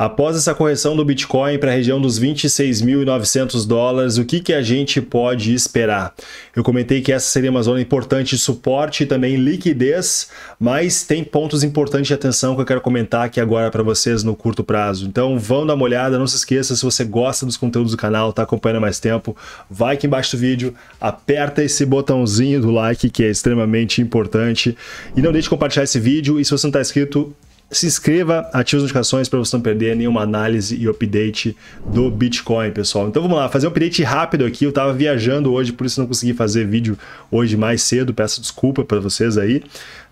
Após essa correção do Bitcoin para a região dos 26.900 dólares, o que, que a gente pode esperar? Eu comentei que essa seria uma zona importante de suporte e também liquidez, mas tem pontos importantes de atenção que eu quero comentar aqui agora para vocês no curto prazo. Então vão dar uma olhada, não se esqueça, se você gosta dos conteúdos do canal, está acompanhando mais tempo, vai aqui embaixo do vídeo, aperta esse botãozinho do like que é extremamente importante e não deixe de compartilhar esse vídeo e se você não está inscrito, se inscreva, ative as notificações para você não perder nenhuma análise e update do Bitcoin, pessoal. Então vamos lá, fazer um update rápido aqui. Eu estava viajando hoje, por isso não consegui fazer vídeo hoje mais cedo. Peço desculpa para vocês aí,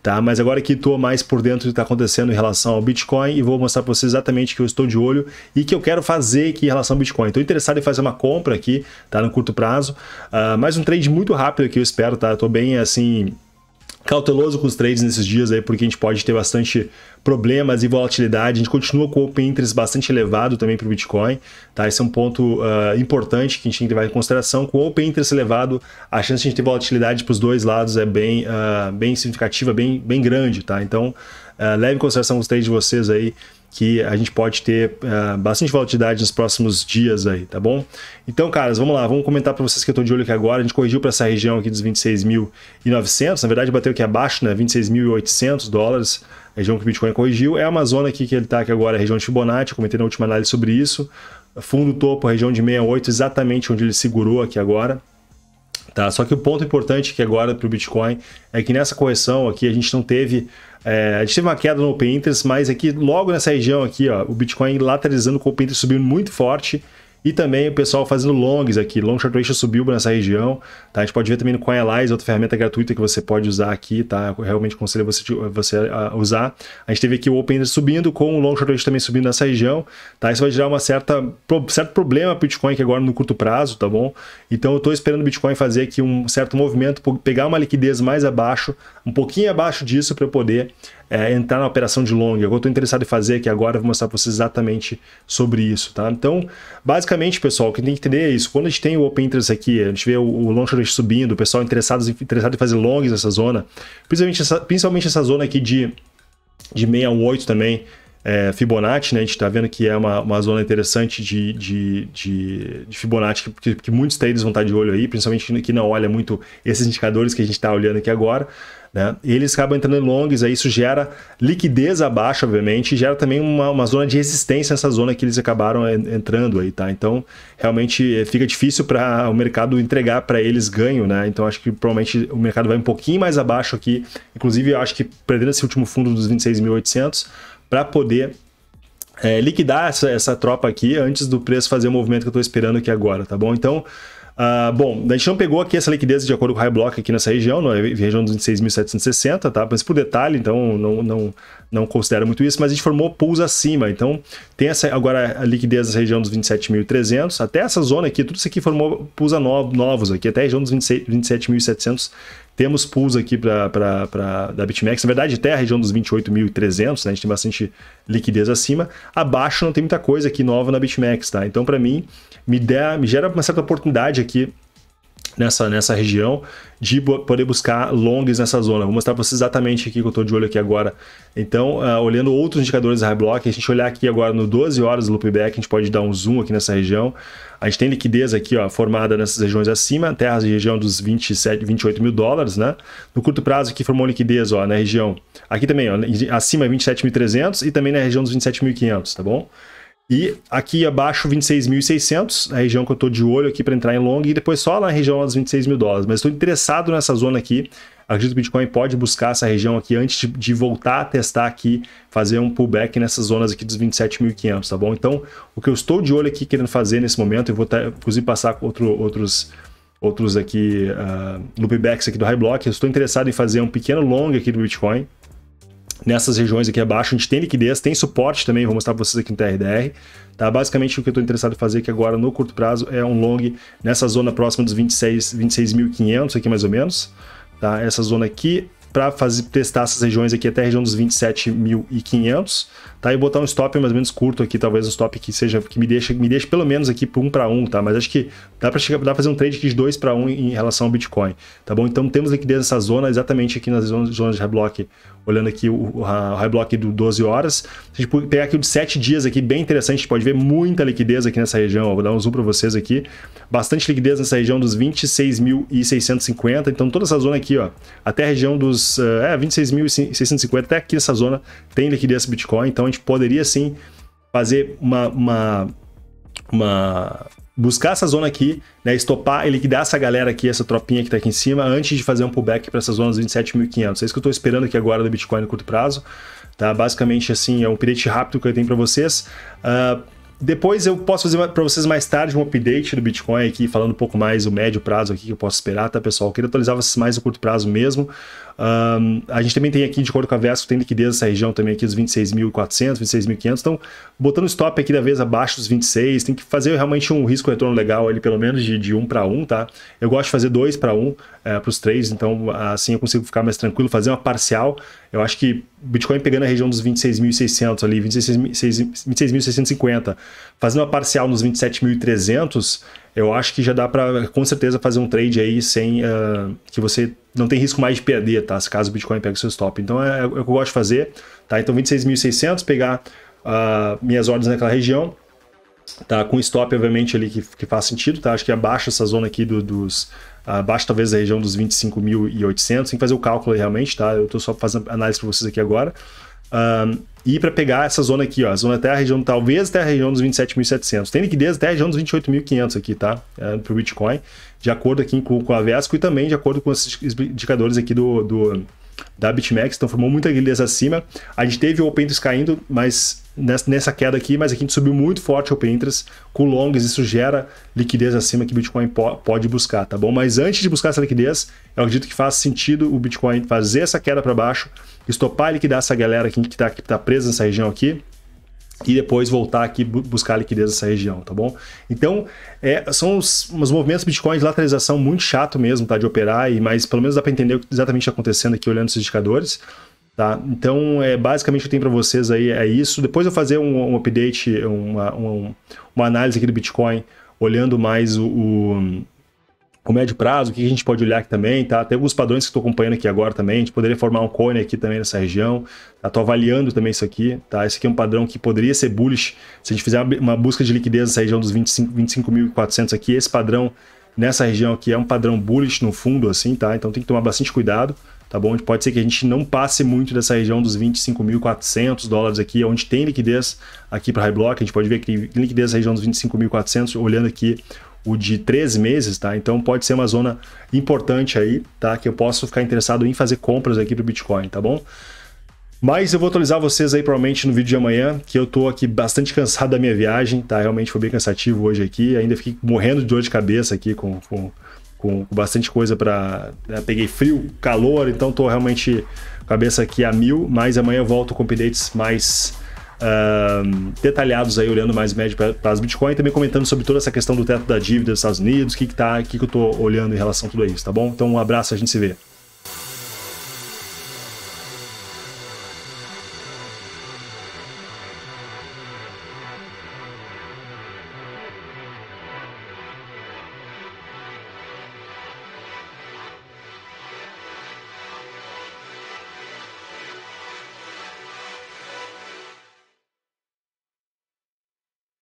tá? Mas agora que estou mais por dentro do que está acontecendo em relação ao Bitcoin e vou mostrar para vocês exatamente que eu estou de olho e que eu quero fazer aqui em relação ao Bitcoin. Estou interessado em fazer uma compra aqui, tá? No curto prazo. Uh, mais um trade muito rápido aqui, eu espero, tá? Estou bem assim cauteloso com os trades nesses dias aí, porque a gente pode ter bastante problemas e volatilidade. A gente continua com o open interest bastante elevado também para o Bitcoin, tá? Esse é um ponto uh, importante que a gente tem que levar em consideração. Com o open interest elevado, a chance de a gente ter volatilidade para os dois lados é bem, uh, bem significativa, bem, bem grande, tá? Então, é, leve em consideração os três de vocês aí, que a gente pode ter uh, bastante volatilidade nos próximos dias aí, tá bom? Então, caras, vamos lá, vamos comentar para vocês que eu estou de olho aqui agora. A gente corrigiu para essa região aqui dos 26.900, na verdade bateu aqui abaixo, né? 26.800 dólares, a região que o Bitcoin corrigiu. É a Amazônia aqui que ele está aqui agora, a região de Fibonacci, eu comentei na última análise sobre isso. Fundo topo, região de 68, exatamente onde ele segurou aqui agora. Tá? Só que o ponto importante que agora para o Bitcoin é que nessa correção aqui a gente não teve é, a gente teve uma queda no Open Interest, mas aqui é logo nessa região aqui, ó, o Bitcoin lateralizando com o Open Interest subindo muito forte. E também o pessoal fazendo longs aqui. Long short ratio subiu nessa região. Tá? A gente pode ver também no coinalyze outra ferramenta gratuita que você pode usar aqui. Tá? Eu realmente aconselho você, você a usar. A gente teve aqui o Open subindo, com o long short ratio também subindo nessa região. Tá? Isso vai gerar uma certa, certo problema para o Bitcoin aqui agora no curto prazo, tá bom? Então eu estou esperando o Bitcoin fazer aqui um certo movimento, pegar uma liquidez mais abaixo, um pouquinho abaixo disso para eu poder é, entrar na operação de long. Eu estou interessado em fazer aqui agora, vou mostrar para vocês exatamente sobre isso, tá? Então, basicamente basicamente, pessoal, o que tem que entender é isso. Quando a gente tem o Open Interest aqui, a gente vê o, o long short subindo, o pessoal interessado, interessado em fazer longs nessa zona, principalmente essa, principalmente essa zona aqui de, de 6 também, é, Fibonacci, né? A gente está vendo que é uma, uma zona interessante de, de, de, de Fibonacci, que, que, muitos traders vão estar tá de olho aí, principalmente que não olha muito esses indicadores que a gente está olhando aqui agora. Né? Eles acabam entrando em longs, aí isso gera liquidez abaixo, obviamente, e gera também uma, uma zona de resistência nessa zona que eles acabaram entrando aí, tá? Então, realmente é, fica difícil para o mercado entregar para eles ganho, né? Então, acho que provavelmente o mercado vai um pouquinho mais abaixo aqui, inclusive, eu acho que perdendo esse último fundo dos 26.800 para poder é, liquidar essa, essa tropa aqui antes do preço fazer o movimento que eu estou esperando aqui agora, tá bom? Então, Uh, bom, a gente não pegou aqui essa liquidez de acordo com o high block aqui nessa região, na região dos 26.760, tá? Mas por detalhe, então não, não, não considera muito isso, mas a gente formou pools acima. Então tem essa agora a liquidez da região dos 27.300, até essa zona aqui, tudo isso aqui formou pools novos aqui, até a região dos 27.700 temos pools aqui pra, pra, pra, da BitMEX. Na verdade, até a região dos 28.300, né? A gente tem bastante liquidez acima. Abaixo não tem muita coisa aqui nova na BitMEX, tá? Então, para mim, me, der, me gera uma certa oportunidade aqui nessa, nessa região, de poder buscar longs nessa zona. Vou mostrar para vocês exatamente aqui que eu estou de olho aqui agora. Então, uh, olhando outros indicadores da high block, a gente olhar aqui agora no 12 horas do loopback, a gente pode dar um zoom aqui nessa região. A gente tem liquidez aqui, ó, formada nessas regiões acima, terras de região dos 27, 28 mil dólares, né? No curto prazo aqui formou liquidez, ó, na região, aqui também, ó, acima 27.300 e também na região dos 27.500, tá bom? E aqui abaixo, 26.600, a região que eu estou de olho aqui para entrar em long, e depois só na região dos 26 mil dólares. Mas estou interessado nessa zona aqui. Acredito que o Bitcoin pode buscar essa região aqui antes de, de voltar a testar aqui, fazer um pullback nessas zonas aqui dos 27.500, tá bom? Então, o que eu estou de olho aqui querendo fazer nesse momento, eu vou tá, inclusive passar outro, outros outros aqui, uh, loopbacks aqui do High Block, eu estou interessado em fazer um pequeno long aqui do Bitcoin, nessas regiões aqui abaixo. A gente tem liquidez, tem suporte também, vou mostrar para vocês aqui no TRDR. Tá? Basicamente, o que eu estou interessado em fazer aqui agora no curto prazo é um long nessa zona próxima dos 26.500 26 aqui mais ou menos. Tá? Essa zona aqui para testar essas regiões aqui até a região dos 27.500, tá? E botar um stop mais ou menos curto aqui, talvez um stop que seja que me deixe, me deixa pelo menos aqui para 1 para 1, tá? Mas acho que dá para chegar, dá pra fazer um trade aqui de 2 para 1 em relação ao Bitcoin, tá bom? Então temos liquidez nessa zona, exatamente aqui nas zonas, zonas de high block, olhando aqui o, Reblock o high block do 12 horas. Se a gente pegar aqui o de 7 dias aqui, bem interessante, a gente pode ver muita liquidez aqui nessa região, ó, vou dar um zoom para vocês aqui. Bastante liquidez nessa região dos 26.650, então toda essa zona aqui, ó, até a região dos é, 26.650, até aqui nessa zona tem liquidez Bitcoin, então a gente poderia sim fazer uma, uma, uma buscar essa zona aqui, né, estopar e liquidar essa galera aqui, essa tropinha que tá aqui em cima, antes de fazer um pullback para essas zonas 27.500. É isso que eu tô esperando aqui agora do Bitcoin no curto prazo, tá? Basicamente assim, é um update rápido que eu tenho para vocês. Uh, depois eu posso fazer para vocês mais tarde um update do Bitcoin aqui, falando um pouco mais o médio prazo aqui que eu posso esperar, tá, pessoal? Eu queria atualizar vocês mais o curto prazo mesmo. Um, a gente também tem aqui, de acordo com a Vesco, tem liquidez nessa região também aqui dos 26.400, 26.500. Então, botando stop aqui da vez abaixo dos 26, tem que fazer realmente um risco-retorno legal ali, pelo menos de, de 1 para 1, tá? Eu gosto de fazer 2 para 1 é, para os 3, então assim eu consigo ficar mais tranquilo, fazer uma parcial. Eu acho que Bitcoin pegando a região dos 26.600 ali, 26.650, 26, fazendo uma parcial nos 27.300, eu acho que já dá para com certeza fazer um trade aí sem uh, que você não tem risco mais de perder, tá? Se caso o Bitcoin pega o seu stop. Então é, é o que eu gosto de fazer, tá? Então 26.600, pegar uh, minhas ordens naquela região, tá? Com stop, obviamente, ali que, que faz sentido, tá? Acho que abaixo essa zona aqui do, dos... Ah, abaixo talvez a região dos 25.800, tem que fazer o cálculo aí realmente, tá? Eu tô só fazendo análise para vocês aqui agora ir para pegar essa zona aqui, ó, a zona até a região, talvez até a região dos 27.700. Tem liquidez até a região dos 28.500 aqui, tá? É, para o Bitcoin, de acordo aqui com, com a Vesco e também de acordo com esses indicadores aqui do, do da BitMEX, então formou muita liquidez acima. A gente teve o Open Interest caindo, mas nessa queda aqui, mas aqui a gente subiu muito forte o Open Interest com longs, isso gera liquidez acima que o Bitcoin pode buscar, tá bom? Mas antes de buscar essa liquidez, eu acredito que faz sentido o Bitcoin fazer essa queda para baixo, estopar e liquidar essa galera que está tá presa nessa região aqui, e depois voltar aqui buscar liquidez nessa região, tá bom? Então, é, são os, os, movimentos Bitcoin de lateralização muito chato mesmo, tá? De operar, e, mas pelo menos dá para entender exatamente o que está acontecendo aqui olhando esses indicadores. Tá? Então, é, basicamente, eu tenho para vocês aí é isso. Depois eu fazer um, um update, uma, uma, uma, análise aqui do Bitcoin, olhando mais o, o o médio prazo, o que a gente pode olhar aqui também, tá? Tem alguns padrões que estou acompanhando aqui agora também, a gente poderia formar um cone aqui também nessa região, tá? Tô avaliando também isso aqui, tá? Esse aqui é um padrão que poderia ser bullish, se a gente fizer uma busca de liquidez nessa região dos 25.400 25 aqui, esse padrão nessa região aqui é um padrão bullish no fundo, assim, tá? Então tem que tomar bastante cuidado, tá bom? Pode ser que a gente não passe muito dessa região dos 25.400 dólares aqui, onde tem liquidez aqui para high block, a gente pode ver que tem liquidez na região dos 25.400, olhando aqui o de três meses, tá? Então pode ser uma zona importante aí, tá? Que eu posso ficar interessado em fazer compras aqui para o Bitcoin, tá bom? Mas eu vou atualizar vocês aí provavelmente no vídeo de amanhã, que eu tô aqui bastante cansado da minha viagem, tá? Realmente foi bem cansativo hoje aqui, ainda fiquei morrendo de dor de cabeça aqui com, com, com bastante coisa para né? Peguei frio, calor, então tô realmente cabeça aqui a mil, mas amanhã eu volto com updates mais uh, detalhados aí, olhando mais médio para as Bitcoin, também comentando sobre toda essa questão do teto da dívida dos Estados Unidos, o que, que, tá, que, que eu tô olhando em relação a tudo isso, tá bom? Então um abraço, a gente se vê.